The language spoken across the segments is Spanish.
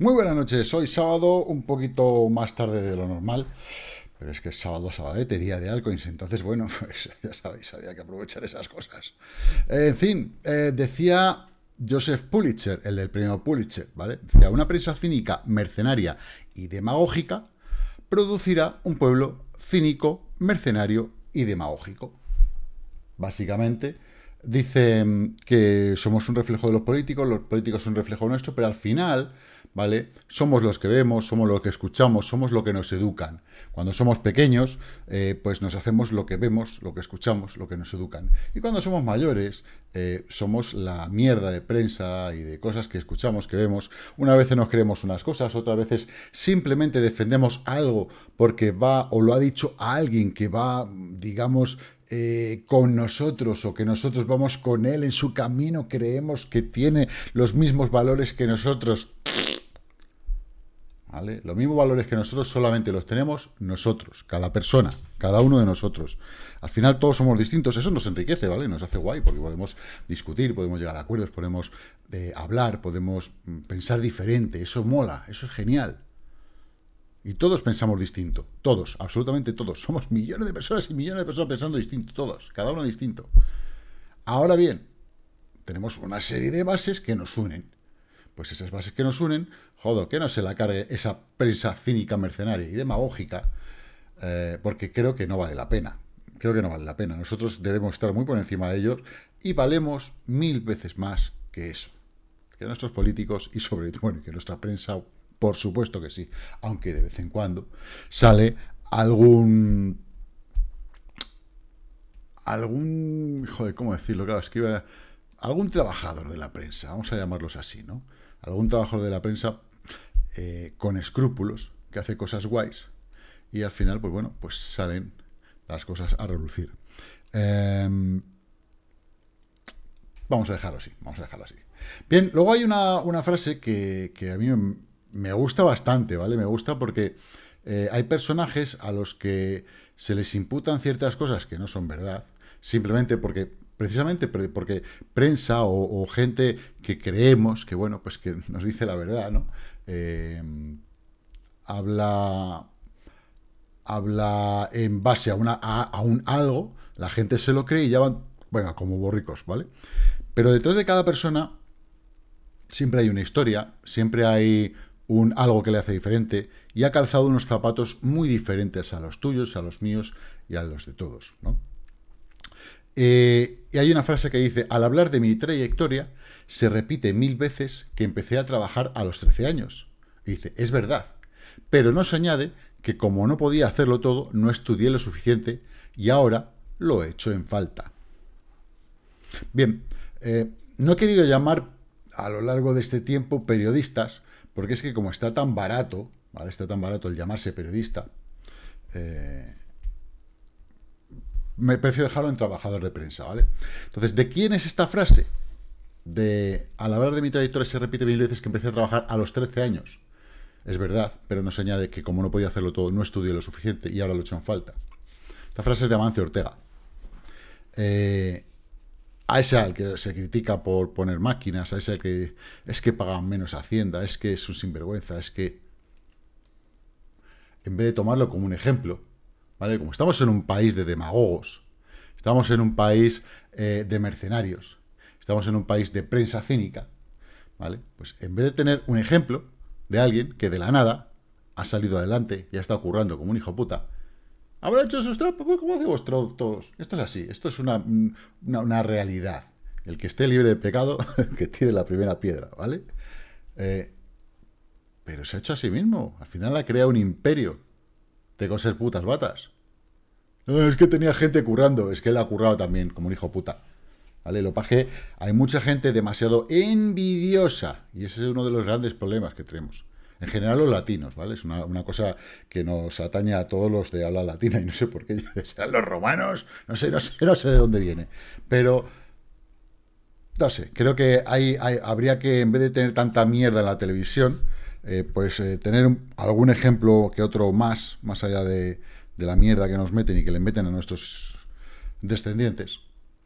Muy buenas noches, hoy sábado, un poquito más tarde de lo normal, pero es que es sábado, sabadete, día de Alcoins, entonces bueno, pues ya sabéis, había que aprovechar esas cosas. en fin, eh, decía Joseph Pulitzer, el del premio Pulitzer, ¿vale? Decía, una prensa cínica, mercenaria y demagógica producirá un pueblo cínico, mercenario y demagógico. Básicamente, dice mm, que somos un reflejo de los políticos, los políticos son un reflejo nuestro, pero al final ¿vale? Somos los que vemos, somos los que escuchamos, somos lo que nos educan. Cuando somos pequeños, eh, pues nos hacemos lo que vemos, lo que escuchamos, lo que nos educan. Y cuando somos mayores, eh, somos la mierda de prensa y de cosas que escuchamos, que vemos. Una vez nos creemos unas cosas, otras veces simplemente defendemos algo porque va o lo ha dicho alguien que va, digamos, eh, con nosotros o que nosotros vamos con él en su camino, creemos que tiene los mismos valores que nosotros, ¿vale? Los mismos valores que nosotros solamente los tenemos nosotros, cada persona, cada uno de nosotros. Al final todos somos distintos, eso nos enriquece, ¿vale? Nos hace guay, porque podemos discutir, podemos llegar a acuerdos, podemos eh, hablar, podemos mm, pensar diferente, eso mola, eso es genial. Y todos pensamos distinto, todos, absolutamente todos. Somos millones de personas y millones de personas pensando distinto, todos, cada uno distinto. Ahora bien, tenemos una serie de bases que nos unen pues esas bases que nos unen, jodo, que no se la cargue esa prensa cínica, mercenaria y demagógica, eh, porque creo que no vale la pena. Creo que no vale la pena. Nosotros debemos estar muy por encima de ellos y valemos mil veces más que eso. Que nuestros políticos y sobre todo bueno, que nuestra prensa, por supuesto que sí, aunque de vez en cuando sale algún algún... Joder, ¿cómo decirlo? Claro, es que iba... A, algún trabajador de la prensa, vamos a llamarlos así, ¿no? Algún trabajador de la prensa eh, con escrúpulos, que hace cosas guays, y al final, pues bueno, pues salen las cosas a relucir. Em, vamos a dejarlo así, vamos a dejarlo así. Bien, luego hay una, frase que, a mí me gusta bastante, ¿vale? Me gusta porque eh, hay personajes a los que se les imputan ciertas cosas que no son verdad, simplemente porque Precisamente porque prensa o, gente que creemos que, bueno, pues que nos dice la verdad, ¿no? Em, habla, habla en base a, una, a, un algo, la gente se lo cree y ya van, bueno, como borricos, ¿vale? Pero detrás de cada persona siempre hay una historia, siempre hay un algo que le hace diferente y ha calzado unos zapatos muy diferentes a los tuyos, a los míos y a los de todos, ¿no? Eh, y hay una frase que dice, al hablar de mi trayectoria, se repite mil veces que empecé a trabajar a los 13 años. dice, es verdad, pero no se añade que como no podía hacerlo todo, no estudié lo suficiente y ahora lo he hecho en falta. Bien, eh, no he querido llamar a lo largo de este tiempo periodistas, porque es que como está tan barato, ¿vale? está tan barato el llamarse periodista, eh, me prefiero dejarlo en trabajador de prensa, ¿vale? Entonces, ¿de quién es esta frase? De, al hablar de mi trayectoria se repite mil veces que empecé a trabajar a los 13 años. Es verdad, pero no se añade que como no podía hacerlo todo, no estudié lo suficiente y ahora lo he hecho en falta. Esta frase es de avance Ortega. Eh, a ese al que se critica por poner máquinas, a ese al que es que pagan menos Hacienda, es que es un sinvergüenza, es que... En vez de tomarlo como un ejemplo, ¿vale? Como estamos en un país de demagogos, estamos en un país eh, de mercenarios, estamos en un país de prensa cínica, ¿vale? Pues en vez de tener un ejemplo de alguien que de la nada ha salido adelante y ha estado currando como un hijo puta, habrá hecho sus pues, ¿cómo hace hacemos todos. Esto es así, esto es una, realidad. El que esté libre de pecado, que tire la primera piedra, ¿vale? Eh, pero se ha hecho a sí mismo. Al final ha creado un imperio tengo ser putas batas. es que tenía gente currando. Es que él ha currado también, como un hijo puta. ¿Vale? Lo paje, hay mucha gente demasiado envidiosa. Y ese es uno de los grandes problemas que tenemos. En general los latinos, ¿vale? Es una, cosa que nos atañe a todos los de habla latina. Y no sé por qué sean los romanos. No sé, no sé, no sé de dónde viene. Pero... No sé, creo que habría que, en vez de tener tanta mierda en la televisión, eh, pues eh, tener algún ejemplo que otro más, más allá de, la mierda que nos meten y que le meten a nuestros descendientes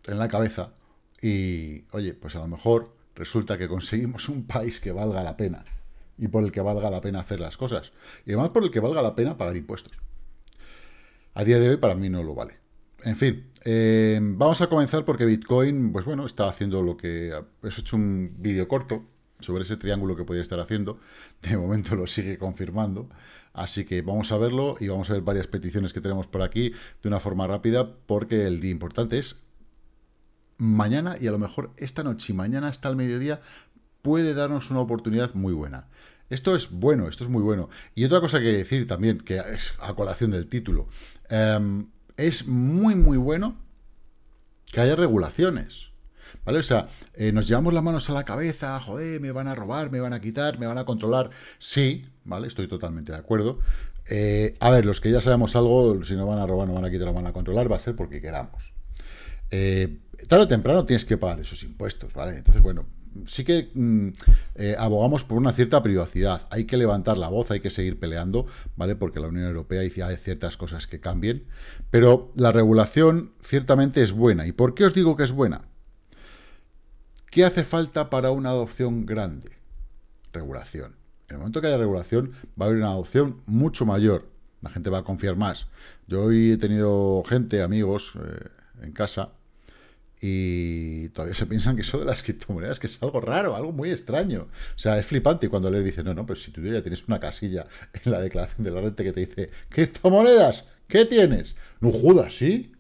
en la cabeza. Y, oye, pues a lo mejor resulta que conseguimos un país que valga la pena y por el que valga la pena hacer las cosas. Y además por el que valga la pena pagar impuestos. A día de hoy para mí no lo vale. En fin, eh, vamos a comenzar porque Bitcoin, pues bueno, está haciendo lo que... he hecho un vídeo corto sobre ese triángulo que podía estar haciendo. De momento lo sigue confirmando. Así que vamos a verlo y vamos a ver varias peticiones que tenemos por aquí de una forma rápida porque el día importante es mañana y a lo mejor esta noche y mañana hasta el mediodía puede darnos una oportunidad muy buena. Esto es bueno, esto es muy bueno. Y otra cosa que decir también, que es a colación del título, em, es muy muy bueno que haya regulaciones. ¿Vale? O sea, eh, nos llevamos las manos a la cabeza, joder, me van a robar, me van a quitar, me van a controlar. Sí, ¿vale? Estoy totalmente de acuerdo. Eh, a ver, los que ya sabemos algo, si nos van a robar, no van a quitar, no van a controlar, va a ser porque queramos. Eh, tarde o temprano tienes que pagar esos impuestos, ¿vale? Entonces, bueno, sí que mm, abogamos por una cierta privacidad. Hay que levantar la voz, hay que seguir peleando, ¿vale? Porque la Unión Europea dice, hay ciertas cosas que cambien. Pero la regulación ciertamente es buena. ¿Y por qué os digo que es buena? ¿Qué hace falta para una adopción grande? Regulación. En el momento que haya regulación, va a haber una adopción mucho mayor. La gente va a confiar más. Yo hoy he tenido gente, amigos, eh, en casa, y todavía se piensan que eso de las criptomonedas que es algo raro, algo muy extraño. O sea, es flipante cuando les dicen, no, no, pero si tú ya tienes una casilla en la declaración de la renta que te dice, criptomonedas, ¿qué tienes? No judas, ¿sí?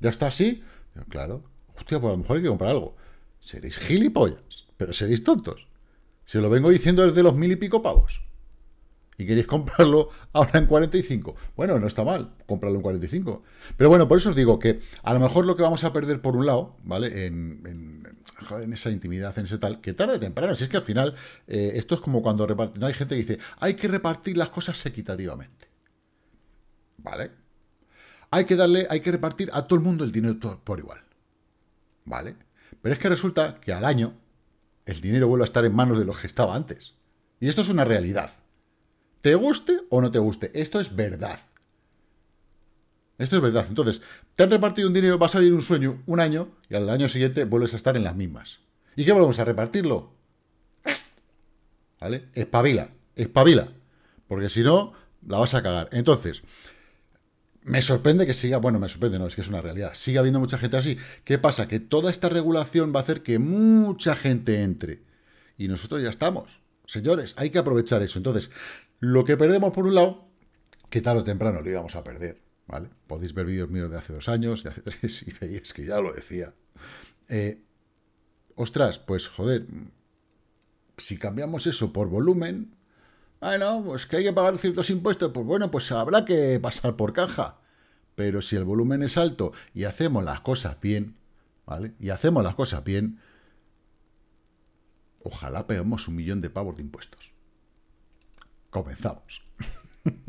¿Ya está así? claro. Hostia, pues a lo mejor hay que comprar algo. Seréis gilipollas, pero seréis tontos. Se lo vengo diciendo desde los mil y pico pavos. Y queréis comprarlo ahora en 45. Bueno, no está mal comprarlo en 45. Pero bueno, por eso os digo que a lo mejor lo que vamos a perder por un lado, ¿vale? En, esa intimidad, en ese tal, que tarde o temprano, si es que al final eh, esto es como cuando no hay gente que dice, hay que repartir las cosas equitativamente. ¿Vale? Hay que darle, hay que repartir a todo el mundo el dinero por igual. ¿Vale? Pero es que resulta que al año el dinero vuelve a estar en manos de los que estaba antes. Y esto es una realidad. Te guste o no te guste, esto es verdad. Esto es verdad. Entonces, te han repartido un dinero, vas a vivir un sueño un año y al año siguiente vuelves a estar en las mismas. ¿Y qué vamos a repartirlo? ¿Vale? Espabila, espabila. Porque si no, la vas a cagar. Entonces, me sorprende que siga, bueno, me sorprende, no, es que es una realidad, Sigue habiendo mucha gente así. ¿Qué pasa? Que toda esta regulación va a hacer que mucha gente entre. Y nosotros ya estamos. Señores, hay que aprovechar eso. Entonces, lo que perdemos por un lado, que tarde o temprano lo íbamos a perder, ¿vale? Podéis ver vídeos míos de hace dos años, de hace tres, y veis que ya lo decía. Eh, ostras, pues joder, si cambiamos eso por volumen, Ah, pues que hay que pagar ciertos impuestos. Pues bueno, pues habrá que pasar por caja. Pero si el volumen es alto y hacemos las cosas bien, ¿vale? Y hacemos las cosas bien, ojalá pegamos un millón de pavos de impuestos. Comenzamos.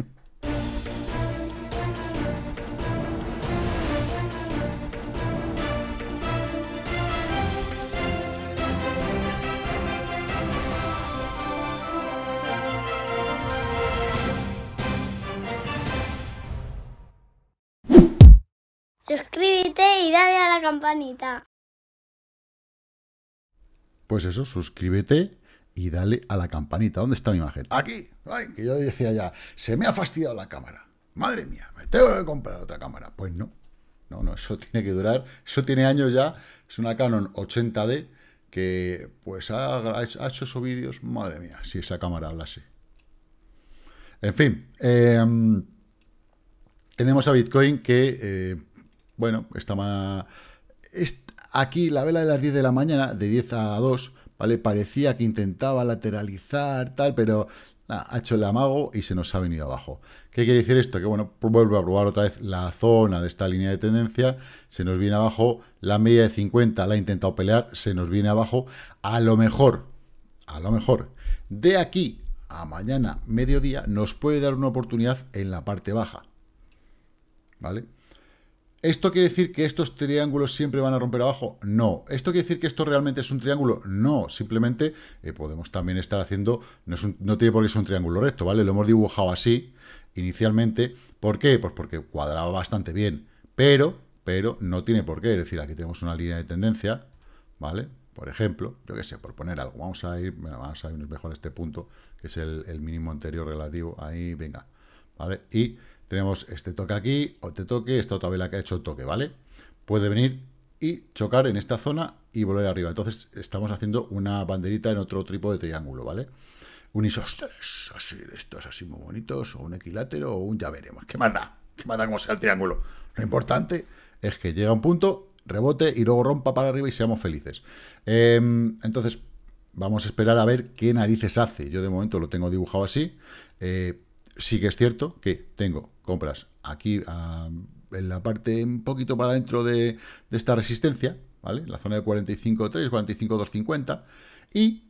dale a la campanita. Pues eso, suscríbete y dale a la campanita. ¿Dónde está mi imagen? Aquí. que yo decía ya, se me ha fastidiado la cámara. Madre mía, me tengo que comprar otra cámara. Pues no. No, no, eso tiene que durar. Eso tiene años ya. Es una Canon 80D que pues ha, hecho esos vídeos. Madre mía, si esa cámara hablase. En fin, eh, tenemos a Bitcoin que eh, bueno, más Aquí la vela de las 10 de la mañana, de 10 a 2, ¿vale? Parecía que intentaba lateralizar, tal, pero ha hecho el amago y se nos ha venido abajo. ¿Qué quiere decir esto? Que bueno, pues vuelvo a probar otra vez la zona de esta línea de tendencia, se nos viene abajo, la media de 50 la ha intentado pelear, se nos viene abajo, a lo mejor, a lo mejor, de aquí a mañana mediodía nos puede dar una oportunidad en la parte baja, ¿vale? ¿Esto quiere decir que estos triángulos siempre van a romper abajo? No. ¿Esto quiere decir que esto realmente es un triángulo? No. Simplemente eh, podemos también estar haciendo... No, tiene por qué ser un triángulo recto, ¿vale? Lo hemos dibujado así inicialmente. ¿Por qué? Pues porque cuadraba bastante bien. Pero, pero no tiene por qué. Es decir, aquí tenemos una línea de tendencia, ¿vale? Por ejemplo, yo qué sé, por poner algo. Vamos a ir, vamos a irnos mejor a este punto, que es el, el mínimo anterior relativo. Ahí, venga. ¿Vale? Y tenemos este toque aquí, o te este toque, esta otra vela que ha hecho toque, ¿vale? Puede venir y chocar en esta zona y volver arriba. Entonces estamos haciendo una banderita en otro tipo de triángulo, ¿vale? Un isósceles, así de estos, así muy bonitos, o un equilátero, o un ya veremos. ¿Qué manda! ¿Qué manda como sea el triángulo? Lo importante es que llega un punto, rebote y luego rompa para arriba y seamos felices. Em, entonces, vamos a esperar a ver qué narices hace. Yo de momento lo tengo dibujado así. Eh, sí que es cierto que tengo compras aquí en la parte un poquito para dentro de, esta resistencia, ¿vale? La zona de 45.3, 45.250 y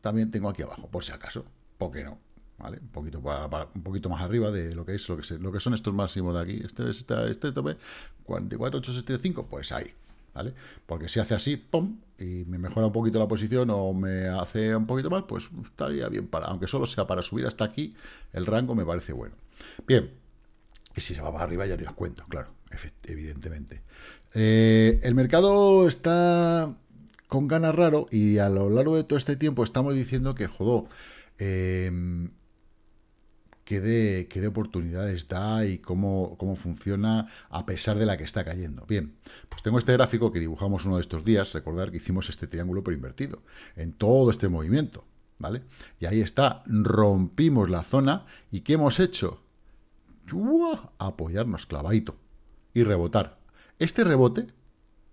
también tengo aquí abajo, por si acaso, ¿por qué no? ¿Vale? Un poquito, para, un poquito más arriba de lo que es lo que, lo que son estos máximos de aquí. Este, este, este tope, 44.875, pues ahí, ¿vale? Porque si hace así, ¡pum! Y me mejora un poquito la posición o me hace un poquito mal, pues estaría bien para, aunque solo sea para subir hasta aquí, el rango me parece bueno. Bien, y si se va para arriba ya os cuento, claro, evidentemente. Eh, el mercado está con ganas raro y a lo largo de todo este tiempo estamos diciendo que, jodó, em, qué de, oportunidades da y cómo, cómo funciona a pesar de la que está cayendo. Bien, pues tengo este gráfico que dibujamos uno de estos días, recordar que hicimos este triángulo pero invertido en todo este movimiento, ¿vale? Y ahí está, rompimos la zona y ¿qué hemos hecho? apoyarnos clavadito y rebotar. Este rebote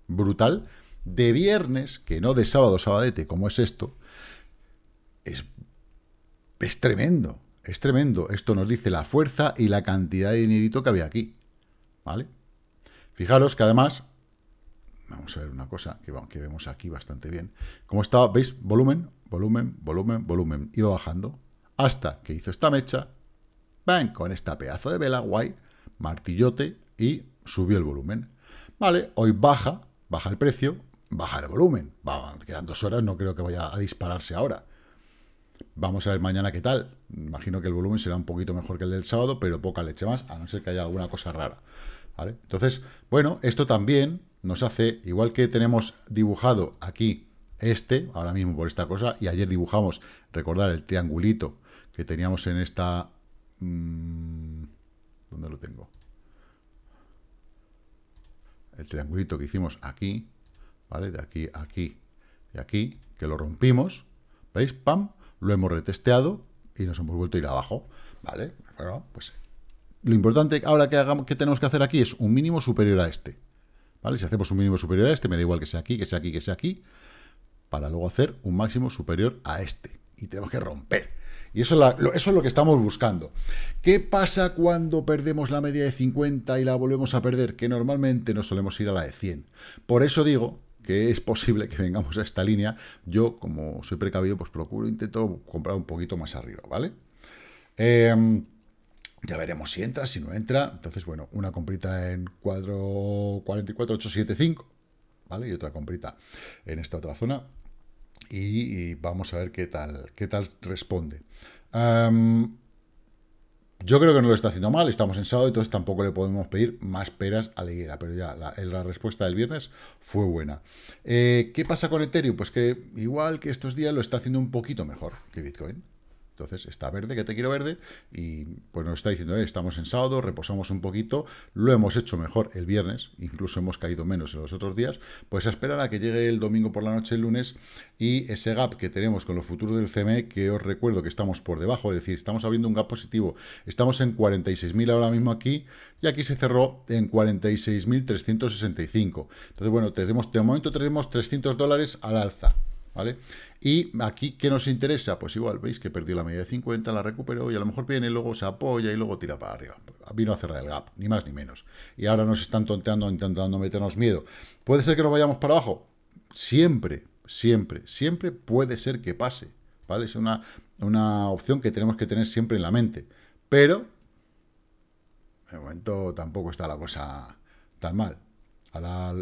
brutal de viernes, que no de sábado sabadete, como es esto, es, es tremendo, es tremendo. Esto nos dice la fuerza y la cantidad de dinerito que había aquí, ¿vale? Fijaros que además, vamos a ver una cosa que, que vemos aquí bastante bien. ¿Cómo estaba, ¿veis? Volumen, volumen, volumen, volumen. Iba bajando hasta que hizo esta mecha con esta pedazo de vela, guay, martillote y subió el volumen. Vale, hoy baja, baja el precio, baja el volumen. quedan dos horas, no creo que vaya a dispararse ahora. Vamos a ver mañana qué tal. Imagino que el volumen será un poquito mejor que el del sábado, pero poca leche más, a no ser que haya alguna cosa rara. ¿Vale? Entonces, bueno, esto también nos hace, igual que tenemos dibujado aquí este, ahora mismo por esta cosa, y ayer dibujamos, recordar, el triangulito que teníamos en esta Mm, ¿Dónde lo tengo? El triangulito que hicimos aquí, ¿vale? De aquí a aquí y aquí, que lo rompimos, ¿veis? ¡Pam! Lo hemos retesteado y nos hemos vuelto a ir abajo, ¿vale? Bueno, pues lo importante ahora que, que tenemos que hacer aquí es un mínimo superior a este, ¿vale? Si hacemos un mínimo superior a este, me da igual que sea aquí, que sea aquí, que sea aquí, para luego hacer un máximo superior a este. Y tenemos que romper. Y eso, es lo que estamos buscando. ¿Qué pasa cuando perdemos la media de 50 y la volvemos a perder? Que normalmente no solemos ir a la de 100. Por eso digo que es posible que vengamos a esta línea. Yo, como soy precavido, pues procuro, intento comprar un poquito más arriba, ¿vale? Em, ya veremos si entra, si no entra. Entonces, bueno, una comprita en 4, ¿vale? Y otra comprita en esta otra zona y, vamos a ver qué tal, qué tal responde. yo creo que no lo está haciendo mal, estamos en sábado, entonces tampoco le podemos pedir más peras a la higuera, pero ya la, respuesta del viernes fue buena. Eh, ¿Qué pasa con Ethereum? Pues que igual que estos días lo está haciendo un poquito mejor que Bitcoin. Entonces está verde, que te quiero verde, y pues nos está diciendo, eh, estamos en sábado, reposamos un poquito, lo hemos hecho mejor el viernes, incluso hemos caído menos en los otros días, pues a esperar a que llegue el domingo por la noche, el lunes, y ese gap que tenemos con los futuros del CME, que os recuerdo que estamos por debajo, es decir, estamos abriendo un gap positivo, estamos en 46.000 ahora mismo aquí, y aquí se cerró en 46.365. Entonces, bueno, tenemos, de momento tenemos 300 dólares al alza. ¿vale? Y aquí, ¿qué nos interesa? Pues igual, veis que perdió la media de 50, la recuperó y a lo mejor viene, luego se apoya y luego tira para arriba. Vino a cerrar el gap, ni más ni menos. Y ahora nos están tonteando, intentando meternos miedo. ¿Puede ser que nos vayamos para abajo? Siempre, siempre, siempre puede ser que pase, ¿vale? Es una, opción que tenemos que tener siempre en la mente. Pero, de momento, tampoco está la cosa tan mal. la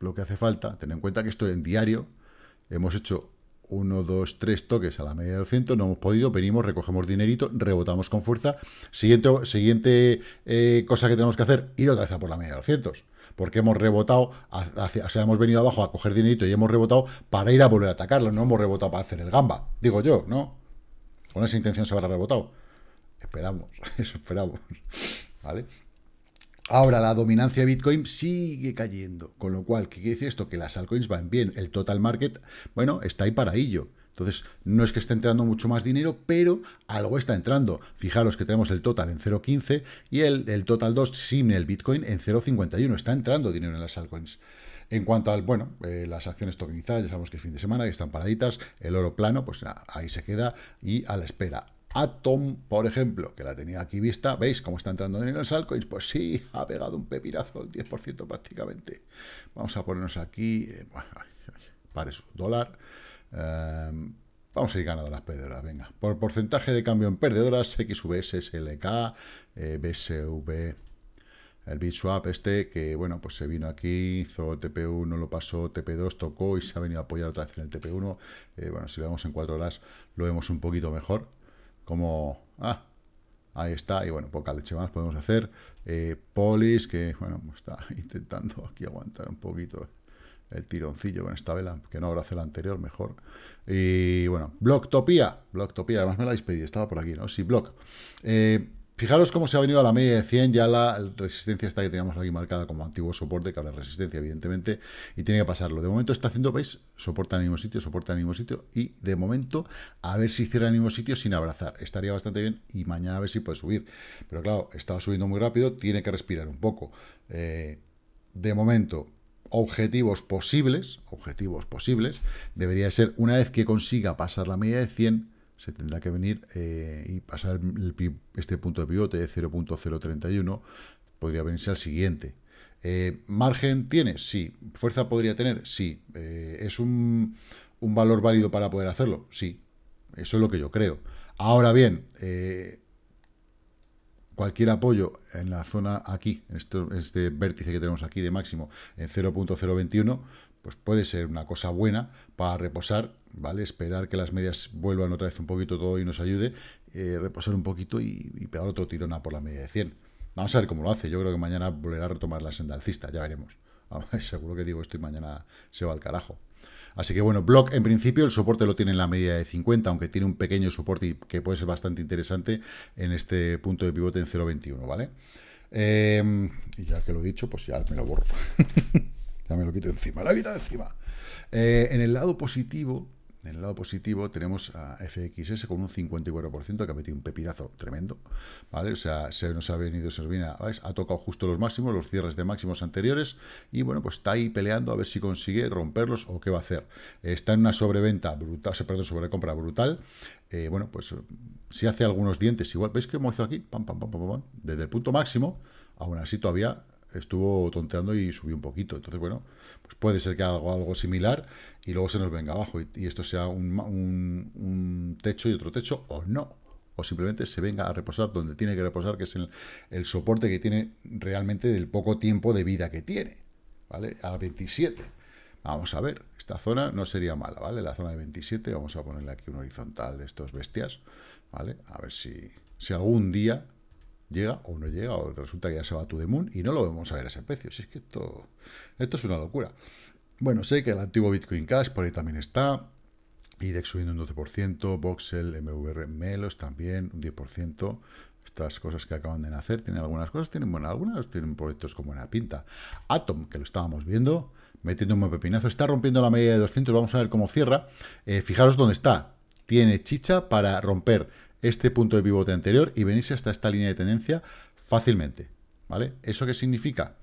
lo que hace falta. Ten en cuenta que esto en diario hemos hecho 1, 2, 3 toques a la media de 200, no hemos podido, venimos, recogemos dinerito, rebotamos con fuerza. Siguiente, siguiente eh, cosa que tenemos que hacer, ir otra vez a por la media de 200. Porque hemos rebotado, hacia, o sea, hemos venido abajo a coger dinerito y hemos rebotado para ir a volver a atacarlo, no hemos rebotado para hacer el gamba, digo yo, ¿no? Con esa intención se habrá rebotado. Esperamos, esperamos, ¿vale? Ahora la dominancia de Bitcoin sigue cayendo, con lo cual, ¿qué quiere decir esto? Que las altcoins van bien, el total market, bueno, está ahí para ello. Entonces, no es que esté entrando mucho más dinero, pero algo está entrando. Fijaros que tenemos el total en 0.15 y el, total 2 sin el Bitcoin en 0.51. Está entrando dinero en las altcoins. En cuanto al, bueno, eh, las acciones tokenizadas, ya sabemos que es fin de semana, que están paraditas, el oro plano, pues ahí se queda y a la espera. Atom, por ejemplo, que la tenía aquí vista, ¿veis cómo está entrando dinero en el Salcoins? Pues sí, ha pegado un pepirazo el 10% prácticamente. Vamos a ponernos aquí, eh, para su dólar. Em, vamos a ir ganando las perdedoras, venga. Por porcentaje de cambio en perdedoras, XVS, SLK, eh, BSV, el BitSwap este, que bueno, pues se vino aquí, hizo TP1, lo pasó, TP2 tocó y se ha venido a apoyar otra vez en el TP1. Eh, bueno, si lo vemos en 4 horas, lo vemos un poquito mejor como, ah, ahí está, y bueno, poca leche más podemos hacer. Eh, polis, que bueno, pues está intentando aquí aguantar un poquito el tironcillo con esta vela, que no hacer la anterior, mejor. Y bueno, block topía además me la habéis pedido, estaba por aquí, ¿no? Sí, Block. Eh, Fijaros cómo se ha venido a la media de 100, ya la resistencia está que teníamos aquí marcada como antiguo soporte, que ahora resistencia, evidentemente, y tiene que pasarlo. De momento está haciendo, veis, soporta en el mismo sitio, soporta en el mismo sitio, y de momento, a ver si cierra en el mismo sitio sin abrazar. Estaría bastante bien, y mañana a ver si puede subir. Pero claro, estaba subiendo muy rápido, tiene que respirar un poco. Eh, de momento, objetivos posibles, objetivos posibles, debería ser, una vez que consiga pasar la media de 100, se tendrá que venir eh, y pasar este punto de pivote de 0.031, podría venirse al siguiente. Eh, ¿Margen tiene? Sí. ¿Fuerza podría tener? Sí. Eh, ¿Es un, valor válido para poder hacerlo? Sí. Eso es lo que yo creo. Ahora bien, cualquier apoyo en la zona aquí, en este vértice que tenemos aquí de máximo, en 0.021, pues puede ser una cosa buena para reposar, ¿vale? Esperar que las medias vuelvan otra vez un poquito todo y nos ayude, eh, reposar un poquito y, pegar otro tirón a por la media de 100. Vamos a ver cómo lo hace. Yo creo que mañana volverá a retomar la senda alcista, ya veremos. seguro que digo esto y mañana se va al carajo. Así que bueno, Block en principio el soporte lo tiene en la media de 50, aunque tiene un pequeño soporte que puede ser bastante interesante en este punto de pivote en 0.21, ¿vale? Em, y ya que lo he dicho, pues ya me lo borro. También lo quito encima, la vida encima. Eh, en el lado positivo, en el lado positivo tenemos a FXS con un 54% que ha metido un pepinazo tremendo, ¿vale? O sea, se nos ha venido, se nos ha tocado justo los máximos, los cierres de máximos anteriores y bueno, pues está ahí peleando a ver si consigue romperlos o qué va a hacer. Está en una sobreventa brutal, se perdón, sobrecompra brutal. Eh, bueno, pues si hace algunos dientes, igual, ¿veis hemos hecho aquí? Pam, pam, pam, pam, pam, desde el punto máximo, aún así todavía estuvo tonteando y subió un poquito. Entonces, bueno, pues puede ser que haga algo, similar y luego se nos venga abajo y, esto sea un, techo y otro techo o no. O simplemente se venga a reposar donde tiene que reposar, que es el, soporte que tiene realmente del poco tiempo de vida que tiene. ¿Vale? A 27. Vamos a ver, esta zona no sería mala, ¿vale? La zona de 27, vamos a ponerle aquí un horizontal de estos bestias, ¿vale? A ver si, si algún día llega o no llega, o resulta que ya se va a to the moon y no lo vamos a ver a ese precio. Si es que esto, esto es una locura. Bueno, sé que el antiguo Bitcoin Cash por ahí también está, IDEX subiendo un 12%, Voxel, MVR, Melos también un 10%. Estas cosas que acaban de nacer tienen algunas cosas, tienen buenas, algunas tienen proyectos con buena pinta. Atom, que lo estábamos viendo, metiendo un buen pepinazo, está rompiendo la media de 200, vamos a ver cómo cierra. Eh, fijaros dónde está, tiene chicha para romper este punto de pivote anterior y venirse hasta esta línea de tendencia fácilmente. ¿Vale? ¿Eso qué significa?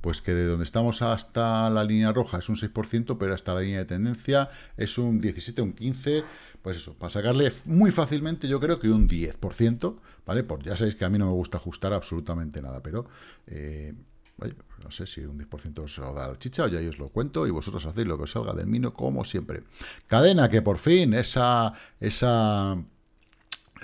Pues que de donde estamos hasta la línea roja es un 6%, pero hasta la línea de tendencia es un 17, un 15, pues eso, para sacarle muy fácilmente yo creo que un 10%, ¿vale? Por, ya sabéis que a mí no me gusta ajustar absolutamente nada, pero eh, no sé si un 10% os lo da la chicha, ya os lo cuento y vosotros hacéis lo que os salga del mino, como siempre. Cadena, que por fin esa, esa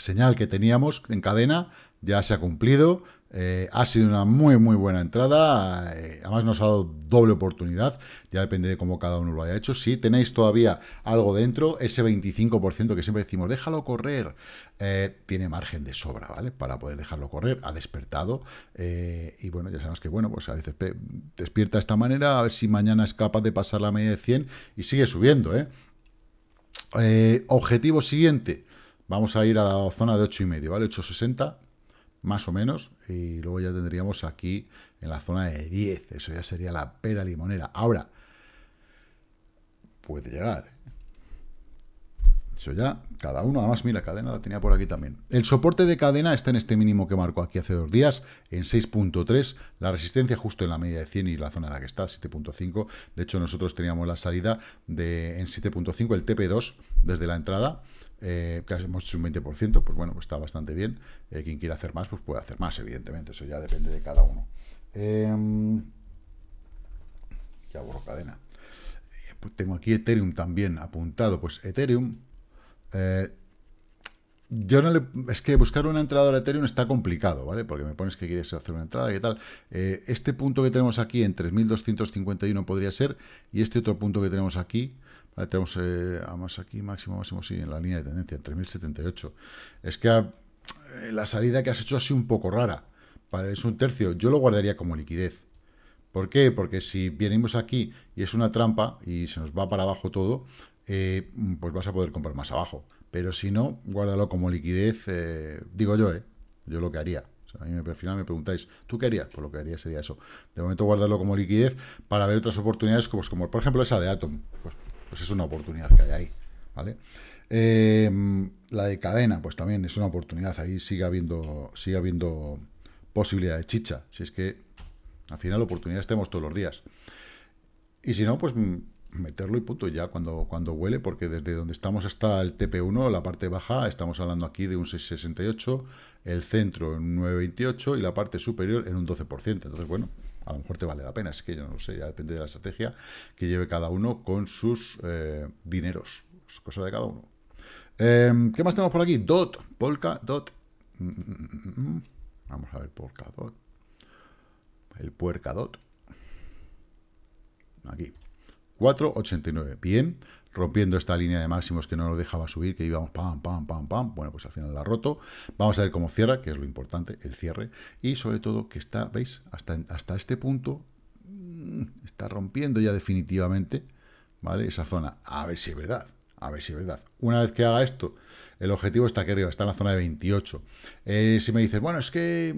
señal que teníamos en cadena ya se ha cumplido. Eh, ha sido una muy, muy buena entrada. Eh, además, nos ha dado doble oportunidad. Ya depende de cómo cada uno lo haya hecho. Si tenéis todavía algo dentro, ese 25% que siempre decimos, déjalo correr, eh, tiene margen de sobra, ¿vale? Para poder dejarlo correr. Ha despertado. y bueno, ya sabemos que, bueno, pues a veces despierta de esta manera, a ver si mañana es capaz de pasar la media de 100 y sigue subiendo, objetivo siguiente. Vamos a ir a la zona de 8,5, ¿vale? 860 más o menos, y luego ya tendríamos aquí en la zona de 10, eso ya sería la pera limonera. Ahora, puede llegar. ¿eh? Eso ya, cada uno, además, mira, cadena la tenía por aquí también. El soporte de cadena está en este mínimo que marcó aquí hace dos días, en 6.3, la resistencia justo en la media de 100 y la zona en la que está, 7.5. De hecho, nosotros teníamos la salida de, en 7.5, el TP2 desde la entrada, eh, casi hemos hecho un 20%, pues bueno, pues está bastante bien. Eh, quien quiera hacer más, pues puede hacer más, evidentemente. Eso ya depende de cada uno. ya em, cadena. Eh, pues tengo aquí Ethereum también apuntado. Pues Ethereum... yo no le... Es que buscar una entrada a Ethereum está complicado, ¿vale? Porque me pones que quieres hacer una entrada y tal. este punto que tenemos aquí en 3.251 podría ser, y este otro punto que tenemos aquí, tenemos eh, además aquí máximo, máximo, sí, en la línea de tendencia, en 3078. Es que eh, la salida que has hecho ha sido un poco rara. es un tercio. Yo lo guardaría como liquidez. ¿Por qué? Porque si venimos aquí y es una trampa y se nos va para abajo todo, eh, pues vas a poder comprar más abajo. Pero si no, guárdalo como liquidez, digo yo, ¿eh? Yo lo que haría. a mí me, al final me preguntáis, ¿tú qué harías? Pues lo que haría sería eso. De momento guardarlo como liquidez para ver otras oportunidades, como, pues como por ejemplo esa de Atom. Pues pues es una oportunidad que hay ahí, ¿vale? Eh, la de cadena, pues también es una oportunidad, ahí sigue habiendo, sigue habiendo posibilidad de chicha, si es que al final oportunidades estemos todos los días. Y si no, pues mm, meterlo y punto ya cuando, cuando huele, porque desde donde estamos hasta el TP1, la parte baja, estamos hablando aquí de un 6,68, el centro en un 9,28 y la parte superior en un 12%. Entonces, bueno, a lo mejor te vale la pena, es que yo no lo sé, ya depende de la estrategia que lleve cada uno con sus eh, dineros, es cosa de cada uno. Em, ¿Qué más tenemos por aquí? Dot, Polka, Dot. Mm, mm, mm, Vamos a ver, Polka, Dot. El puerca Dot. Aquí. 4,89. Bien rompiendo esta línea de máximos que no lo dejaba subir, que íbamos pam, pam, pam, pam. Bueno, pues al final la ha roto. Vamos a ver cómo cierra, que es lo importante, el cierre. Y sobre todo que está, ¿veis? Hasta, hasta este punto mm, está rompiendo ya definitivamente, ¿vale? Esa zona. A ver si es verdad. A ver si es verdad. Una vez que haga esto, el objetivo está aquí arriba, está en la zona de 28. Eh, si me dices, bueno, es que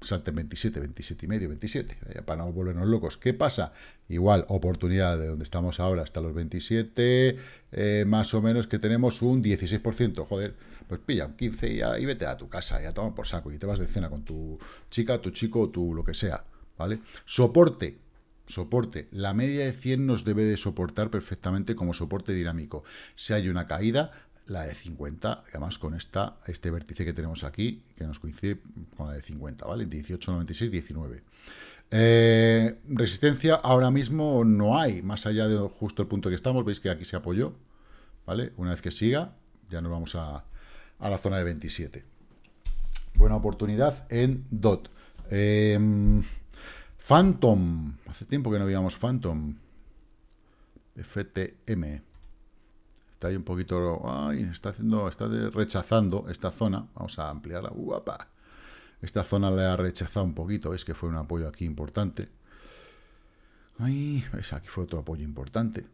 o 27, 27 y medio, 27, para no volvernos locos. ¿Qué pasa? Igual, oportunidad de donde estamos ahora hasta los 27, eh, más o menos que tenemos un 16%. Joder, pues pilla un 15 y, vete a tu casa, ya toma por saco y te vas de cena con tu chica, tu chico, tu lo que sea, ¿vale? Soporte, soporte. La media de 100 nos debe de soportar perfectamente como soporte dinámico. Si hay una caída, la de 50, además con esta, este vértice que tenemos aquí, que nos coincide con la de 50, ¿vale? 18, 96, 19. resistencia ahora mismo no hay, más allá de justo el punto que estamos, veis que aquí se apoyó, ¿vale? Una vez que siga, ya nos vamos a, la zona de 27. Buena oportunidad en DOT. Em, Phantom, hace tiempo que no veíamos Phantom. FTM. Está ahí un poquito, ay, está haciendo, está rechazando esta zona. Vamos a ampliarla. Guapa. Esta zona la ha rechazado un poquito. Es que fue un apoyo aquí importante. Ay, aquí fue otro apoyo importante.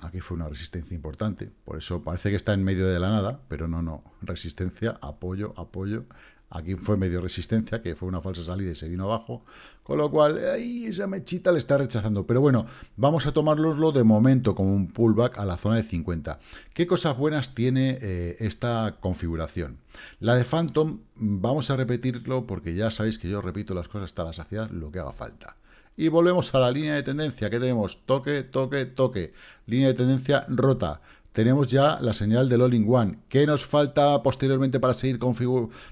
Aquí fue una resistencia importante. Por eso parece que está en medio de la nada, pero no, no. Resistencia, apoyo, apoyo Aquí fue medio resistencia, que fue una falsa salida y se vino abajo. Con lo cual, ahí esa mechita le está rechazando. Pero bueno, vamos a tomárnoslo de momento como un pullback a la zona de 50. ¿Qué cosas buenas tiene eh, esta configuración? La de Phantom, vamos a repetirlo porque ya sabéis que yo repito las cosas hasta la saciedad, lo que haga falta. Y volvemos a la línea de tendencia que tenemos. Toque, toque, toque. Línea de tendencia rota tenemos ya la señal del All-in-One. ¿Qué nos falta posteriormente para seguir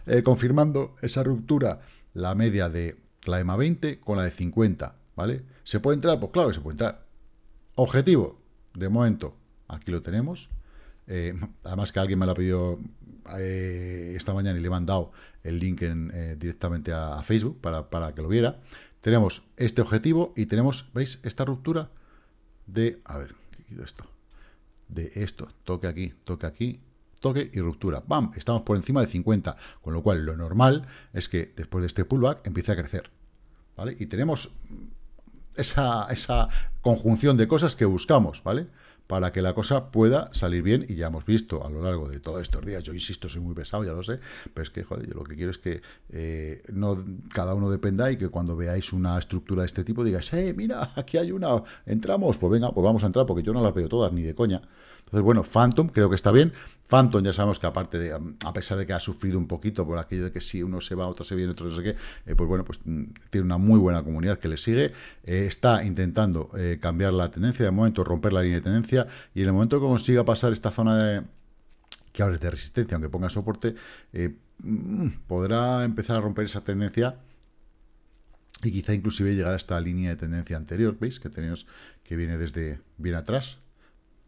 eh, confirmando esa ruptura? La media de la EMA 20 con la de 50, ¿vale? ¿Se puede entrar? Pues claro que se puede entrar. Objetivo, de momento, aquí lo tenemos. Eh, además que alguien me lo ha pedido eh, esta mañana y le he mandado el link directamente a, Facebook para, que lo viera. Tenemos este objetivo y tenemos, ¿veis? Esta ruptura de... A ver, ¿qué quito esto de esto, toque aquí, toque aquí, toque y ruptura. ¡Bam! Estamos por encima de 50, con lo cual lo normal es que después de este pullback empiece a crecer. ¿vale? Y tenemos esa, esa conjunción de cosas que buscamos, ¿vale? para que la cosa pueda salir bien. Y ya hemos visto a lo largo de todos estos días, yo insisto, soy muy pesado, ya lo sé, pero es que, joder, yo lo que quiero es que eh, no, cada uno dependa y que cuando veáis una estructura de este tipo digáis, eh, mira, aquí hay una, entramos, pues venga, pues vamos a entrar, porque yo no las veo todas, ni de coña. Entonces, bueno, Phantom creo que está bien. Phantom ya sabemos que aparte de, um, a pesar de que ha sufrido un poquito por aquello de que si uno se va, otro se viene, otro no sé qué, eh, pues bueno, pues mm, tiene una muy buena comunidad que le sigue, eh, está intentando eh, cambiar la tendencia, de momento romper la línea de tendencia, y en el momento que consiga pasar esta zona de, que ahora es de resistencia, aunque ponga soporte, mm, podrá empezar a romper esa tendencia y quizá inclusive llegar a esta línea de tendencia anterior, ¿veis? Que tenemos que viene desde bien atrás,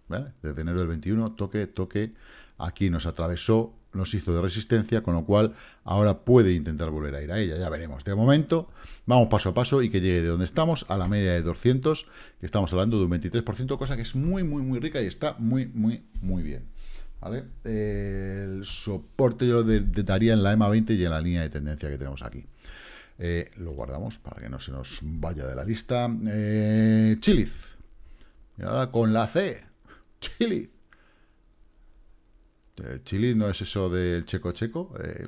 ¿vale? Desde enero del 21, toque, toque, aquí nos atravesó, nos hizo de resistencia, con lo cual ahora puede intentar volver a ir a ella, ya veremos. De momento, vamos paso a paso y que llegue de donde estamos a la media de 200, que estamos hablando de un 23%, cosa que es muy, muy, muy rica y está muy, muy, muy bien. ¿Vale? El soporte yo lo daría en la EMA 20 y en la línea de tendencia que tenemos aquí. Eh, lo guardamos para que no se nos vaya de la lista. Eh, Chiliz. con la C. Chili. Eh, chili no es eso del checo checo. Eh,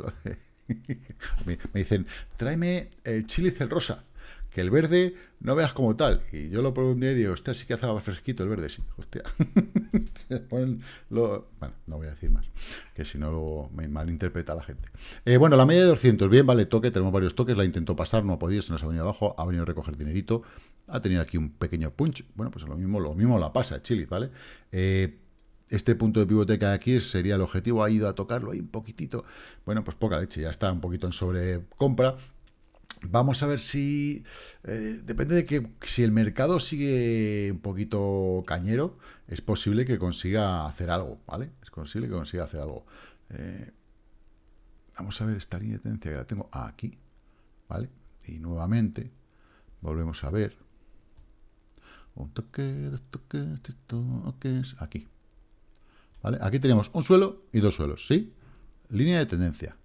me dicen, tráeme el chili rosa, que el verde no veas como tal. Y yo lo pregunté y digo, hostia, sí que hace más fresquito el verde, sí, hostia. Bueno, no voy a decir más, que si no luego me malinterpreta la gente. Eh, bueno, la media de 200, bien, vale, toque, tenemos varios toques, la intentó pasar, no ha podido, se nos ha venido abajo, ha venido a recoger dinerito, ha tenido aquí un pequeño punch. Bueno, pues lo mismo, lo mismo la pasa Chili, ¿vale? Eh, este punto de pivote de aquí sería el objetivo, ha ido a tocarlo ahí un poquitito. Bueno, pues poca leche, ya está un poquito en sobrecompra. Vamos a ver si... Eh, depende de que si el mercado sigue un poquito cañero, es posible que consiga hacer algo, ¿vale? Es posible que consiga hacer algo. Eh, vamos a ver esta línea de tendencia que la tengo aquí, ¿vale? Y nuevamente volvemos a ver un toque, dos toques, tres aquí. ¿Vale? Aquí tenemos un suelo y dos suelos, ¿sí? Línea de tendencia.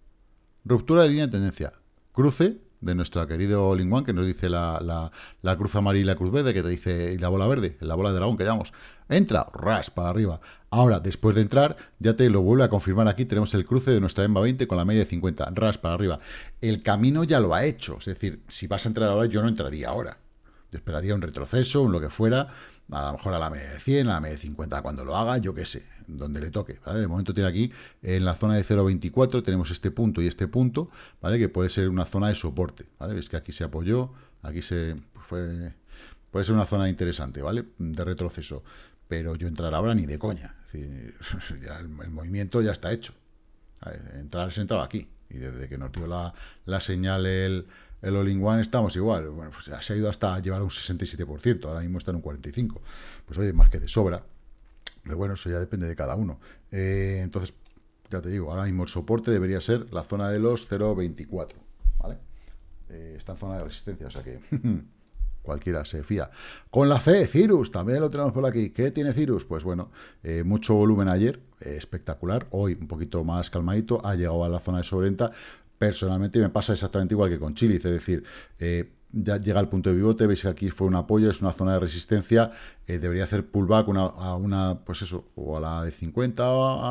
Ruptura de línea de tendencia. Cruce de nuestro querido Linguan, que nos dice la, cruz amarilla y la cruz verde, que te dice la bola verde, la bola de dragón que llamamos. Entra, ras, para arriba. Ahora, después de entrar, ya te lo vuelve a confirmar aquí, tenemos el cruce de nuestra EMBA 20 con la media de 50, ras, para arriba. El camino ya lo ha hecho, es decir, si vas a entrar ahora, yo no entraría ahora esperaría un retroceso, un lo que fuera, a lo mejor a la media de 100, a la media de 50 cuando lo haga, yo qué sé, donde le toque, De momento tiene aquí, en la zona de 0.24 tenemos este punto y este punto, ¿vale? Que puede ser una zona de soporte, ¿vale? Ves que aquí se apoyó, aquí se pues fue... Puede ser una zona interesante, ¿vale? De retroceso. Pero yo entrar ahora ni de coña. el, movimiento ya está hecho. Entrar se entraba aquí. Y desde que nos dio la, la señal el, el all estamos igual. Bueno, pues se ha ido hasta llevar un 67%, ahora mismo está en un 45%. Pues oye, más que de sobra. Pero bueno, eso ya depende de cada uno. Eh, entonces, ya te digo, ahora mismo el soporte debería ser la zona de los 0.24, ¿vale? Eh, está en zona de resistencia, o sea que cualquiera se fía. Con la C, Cirrus, también lo tenemos por aquí. ¿Qué tiene Cirus? Pues bueno, eh, mucho volumen ayer, espectacular. Hoy un poquito más calmadito, ha llegado a la zona de sobreventa. Personalmente me pasa exactamente igual que con Chile, es decir, eh, ya llega al punto de pivote, veis que aquí fue un apoyo, es una zona de resistencia, eh, debería hacer pullback a una, pues eso, o a la de 50,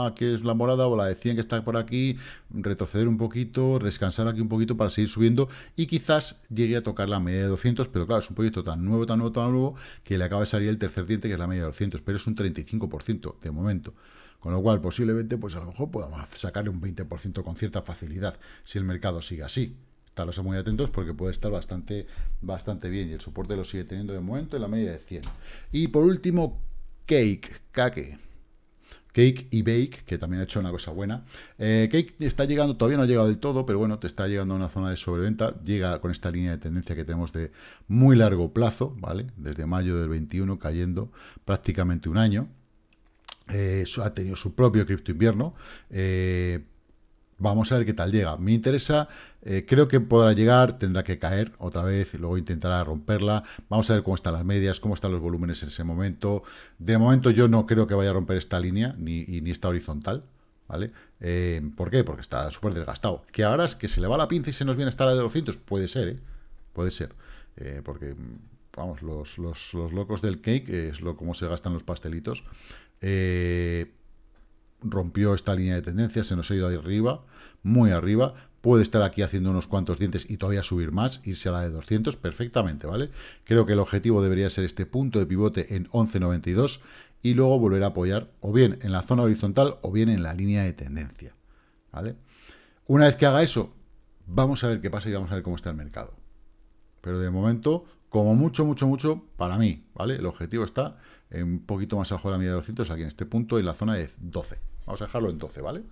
a, que es la morada, o la de 100 que está por aquí, retroceder un poquito, descansar aquí un poquito para seguir subiendo, y quizás llegue a tocar la media de 200, pero claro, es un proyecto tan nuevo, tan nuevo, tan nuevo, que le acaba de salir el tercer diente, que es la media de 200, pero es un 35% de momento. Con lo cual, posiblemente, pues a lo mejor podamos sacarle un 20% con cierta facilidad si el mercado sigue así. Estaros muy atentos porque puede estar bastante, bastante bien y el soporte lo sigue teniendo de momento en la media de 100. Y por último, Cake, Cake. Cake y Bake, que también ha hecho una cosa buena. Eh, cake está llegando, todavía no ha llegado del todo, pero bueno, te está llegando a una zona de sobreventa. Llega con esta línea de tendencia que tenemos de muy largo plazo, ¿vale? Desde mayo del 21 cayendo prácticamente un año. Eh, ha tenido su propio cripto invierno. Eh, vamos a ver qué tal llega. Me interesa, eh, creo que podrá llegar, tendrá que caer otra vez, y luego intentará romperla. Vamos a ver cómo están las medias, cómo están los volúmenes en ese momento. De momento yo no creo que vaya a romper esta línea, ni, ni esta horizontal. ¿Vale? ¿Por qué? Porque está súper desgastado. ¿Que ahora es que se le va la pinza y se nos viene hasta la de 200? Puede ser, Puede ser. porque, vamos, los, locos del cake es lo como se gastan los pastelitos. Eh, rompió esta línea de tendencia, se nos ha ido ahí arriba, muy arriba. Puede estar aquí haciendo unos cuantos dientes y todavía subir más, irse a la de 200 perfectamente, ¿vale? Creo que el objetivo debería ser este punto de pivote en 11.92 y luego volver a apoyar o bien en la zona horizontal o bien en la línea de tendencia, ¿vale? Una vez que haga eso, vamos a ver qué pasa y vamos a ver cómo está el mercado. Pero de momento, como mucho, mucho, mucho, para mí, ¿vale? El objetivo está un poquito más abajo de la media de 200, aquí en este punto, en la zona de 12. Vamos a dejarlo en 12, ¿vale?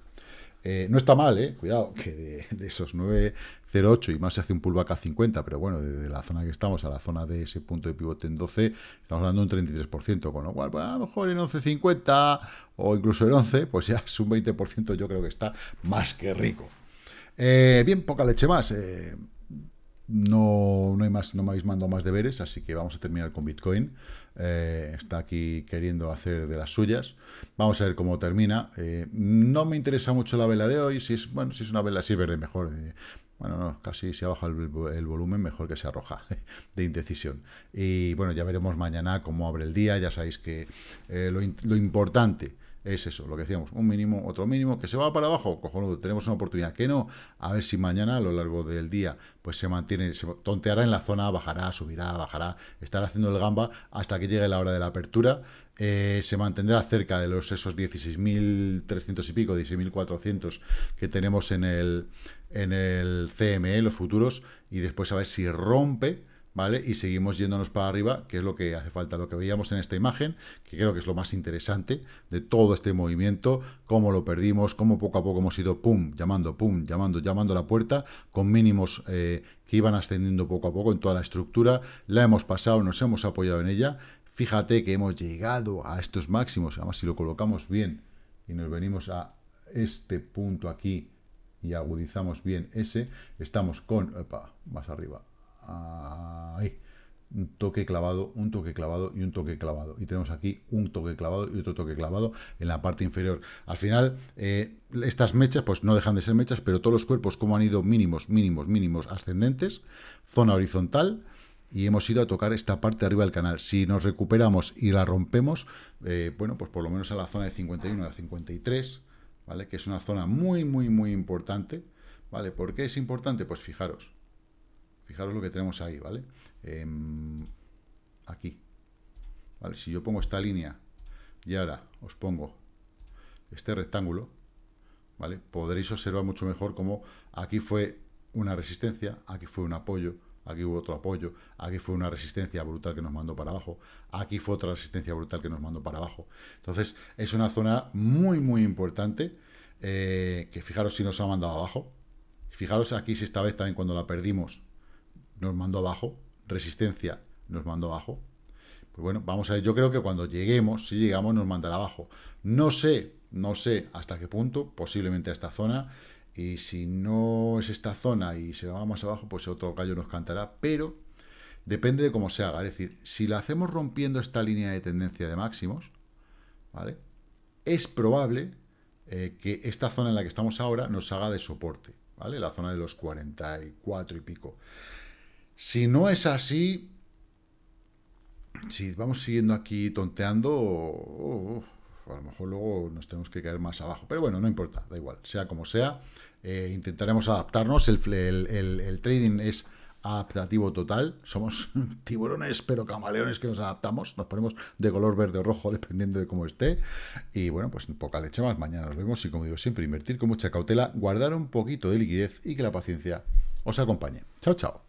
Eh, no está mal, ¿eh? Cuidado, que de, esos 9,08 y más se hace un pullback a 50, pero bueno, desde la zona que estamos a la zona de ese punto de pivote en 12, estamos hablando un 33%, con lo cual, pues, a lo mejor en 11,50 o incluso en 11, pues ya es un 20%, yo creo que está más que rico. Eh, bien, poca leche más. Eh, no, no, hay más no me habéis mandado más deberes, así que vamos a terminar con Bitcoin. Eh, está aquí queriendo hacer de las suyas. Vamos a ver cómo termina. Eh, no me interesa mucho la vela de hoy. Si es, bueno, si es una vela así verde, mejor. Eh, bueno, casi se ha el, el, volumen, mejor que se arroja de indecisión. Y bueno, ya veremos mañana cómo abre el día. Ya sabéis que lo importante es eso, lo que decíamos, un mínimo, otro mínimo, que se va para abajo, cojonudo, tenemos una oportunidad que no, a ver si mañana a lo largo del día pues se mantiene, se tonteará en la zona, bajará, subirá, bajará, estará haciendo el gamba hasta que llegue la hora de la apertura, eh, se mantendrá cerca de los esos 16.300 y pico, 16.400 que tenemos en el, en el CME, los futuros, y después a ver si rompe y seguimos yéndonos para arriba, que es lo que hace falta, lo que veíamos en esta imagen, que creo que es lo más interesante de todo este movimiento, cómo lo perdimos, cómo poco a poco hemos ido, pum, llamando, pum, llamando, llamando a la puerta, con mínimos eh, que iban ascendiendo poco a poco en toda la estructura, la hemos pasado, nos hemos apoyado en ella, fíjate que hemos llegado a estos máximos, además si lo colocamos bien y nos venimos a este punto aquí, y agudizamos bien ese, estamos con, epa, más arriba, ahí, un toque clavado, un toque clavado y un toque clavado. Y tenemos aquí un toque clavado y otro toque clavado en la parte inferior. Al final, eh, estas mechas, pues no dejan de ser mechas, pero todos los cuerpos como han ido mínimos, mínimos, mínimos, ascendentes, zona horizontal, y hemos ido a tocar esta parte arriba del canal. Si nos recuperamos y la rompemos, eh, bueno, pues por lo menos a la zona de 51, a 53, ¿vale? Que es una zona muy, muy, muy importante, ¿vale? ¿Por qué es importante? Pues fijaros, Fijaros lo que tenemos ahí, ¿vale? Em, aquí. ¿Vale? Si yo pongo esta línea y ahora os pongo este rectángulo, ¿vale? Podréis observar mucho mejor cómo aquí fue una resistencia, aquí fue un apoyo, aquí hubo otro apoyo, aquí fue una resistencia brutal que nos mandó para abajo, aquí fue otra resistencia brutal que nos mandó para abajo. Entonces, es una zona muy, muy importante, eh, que fijaros si nos ha mandado abajo, fijaros aquí si esta vez también cuando la perdimos, nos mandó abajo, resistencia nos mandó abajo. Pues bueno, vamos a ver, yo creo que cuando lleguemos, si llegamos, nos mandará abajo. No sé, no sé hasta qué punto, posiblemente a esta zona, y si no es esta zona y se va más abajo, pues otro gallo nos cantará, pero depende de cómo se haga. Es decir, si la hacemos rompiendo esta línea de tendencia de máximos, ¿vale? Es probable eh, que esta zona en la que estamos ahora nos haga de soporte, ¿vale? La zona de los 44 y pico. Si no es así, si vamos siguiendo aquí tonteando, a lo mejor luego nos tenemos que caer más abajo. Pero bueno, no importa, da igual, sea como sea, eh, intentaremos adaptarnos. El, el trading es adaptativo total. Somos tiburones, pero camaleones que nos adaptamos. Nos ponemos de color verde o rojo, dependiendo de cómo esté. Y bueno, pues poca leche más. Mañana nos vemos. Y como digo siempre, invertir con mucha cautela, guardar un poquito de liquidez y que la paciencia os acompañe. Chao, chao.